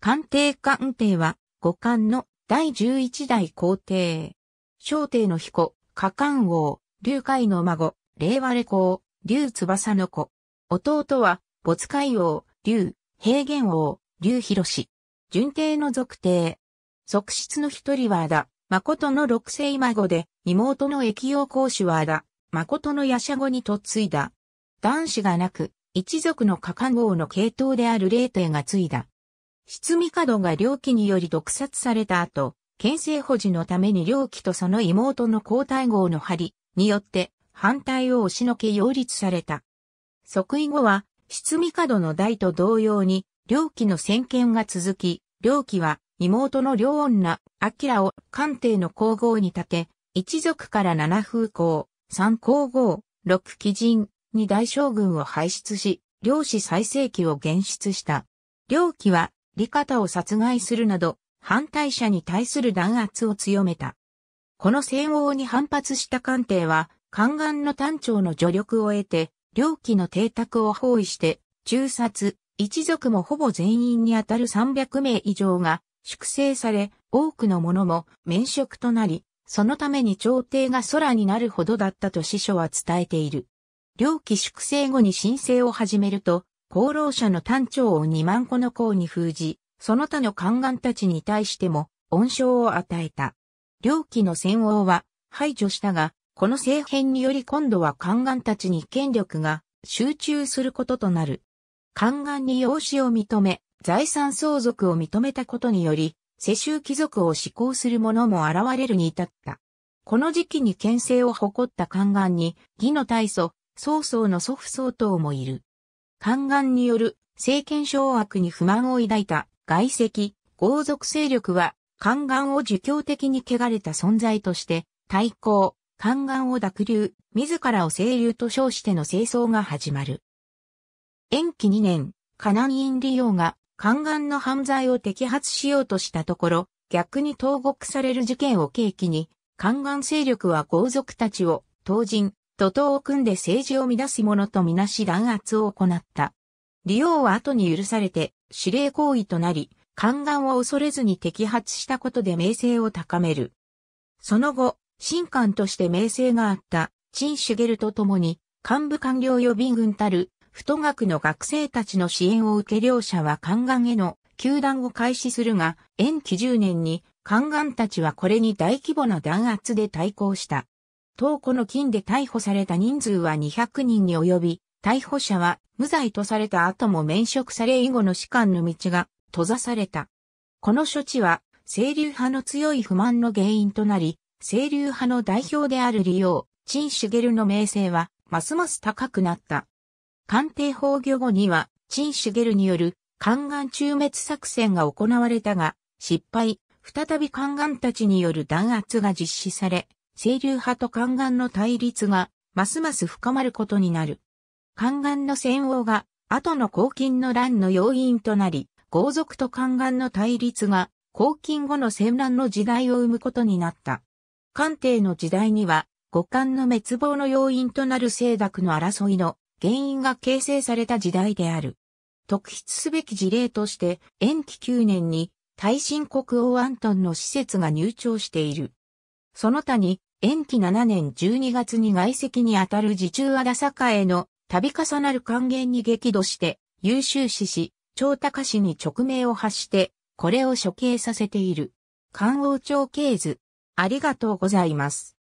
官邸官邸は、五官の第十一代皇帝。小帝の彦、下官王、劉海の孫、令和レ公、劉翼の子。弟は、没海王、劉、平原王、劉広。順帝の属帝。側室の一人はあだ、誠の六世孫で、妹の液陽公主はあだ、誠の夜叉子に嫁いだ。男子がなく、一族の下官王の系統である霊帝が継いだ。執味角が良機により毒殺された後、県政保持のために良機とその妹の交代号の張によって反対を押しのけ擁立された。即位後は、執味角の代と同様に、良機の先見が続き、良機は妹の両女、明を官邸の皇后に立て、一族から七風皇、三皇后、六貴人、に大将軍を輩出し、漁師最盛期を現出した。領期は、利方を殺害するなど、反対者に対する弾圧を強めた。この戦王に反発した官邸は、宦官の丹長の助力を得て、両機の邸宅を包囲して、中殺、一族もほぼ全員にあたる300名以上が粛清され、多くの者も免職となり、そのために朝廷が空になるほどだったと司書は伝えている。領機粛清後に申請を始めると、功労者の単調を2万個の功に封じ、その他の宦官たちに対しても、恩賞を与えた。両機の戦王は排除したが、この政変により今度は宦官たちに権力が集中することとなる。宦官に養子を認め、財産相続を認めたことにより、世襲貴族を施行する者も現れるに至った。この時期に牽制を誇った宦官に、義の大祖、曹操の祖父曹統もいる。宦官による政権掌握に不満を抱いた外籍、豪族勢力は、宦官を儒教的に汚れた存在として、対抗、宦官を濁流、自らを清流と称しての清掃が始まる。延期2年、カナン院利用が宦官の犯罪を摘発しようとしたところ、逆に投獄される事件を契機に、宦官勢力は豪族たちを、当人、徒党を組んで政治を乱す者とみなし弾圧を行った。利用は後に許されて、指令行為となり、宦官を恐れずに摘発したことで名声を高める。その後、新官として名声があった、陳ゲルと共に、幹部官僚予備軍たる、不都学の学生たちの支援を受け両者は宦官への球団を開始するが、延期10年に、宦官たちはこれに大規模な弾圧で対抗した。東湖の金で逮捕された人数は200人に及び、逮捕者は無罪とされた後も免職され以後の士官の道が閉ざされた。この処置は、清流派の強い不満の原因となり、清流派の代表である理由、陳茂の名声は、ますます高くなった。官邸崩御後には、陳茂による、宦官中滅作戦が行われたが、失敗、再び宦官たちによる弾圧が実施され、清流派と宦官の対立が、ますます深まることになる。宦官の戦王が、後の黄金の乱の要因となり、豪族と宦官の対立が、黄金後の戦乱の時代を生むことになった。官帝の時代には、五冠の滅亡の要因となる清濁の争いの原因が形成された時代である。特筆すべき事例として、延期9年に、大新国王アントンの施設が入庁している。その他に、延期7年12月に外籍にあたる自中和田への度重なる還元に激怒して優秀死し、長高氏に直命を発して、これを処刑させている。官王朝系図。ありがとうございます。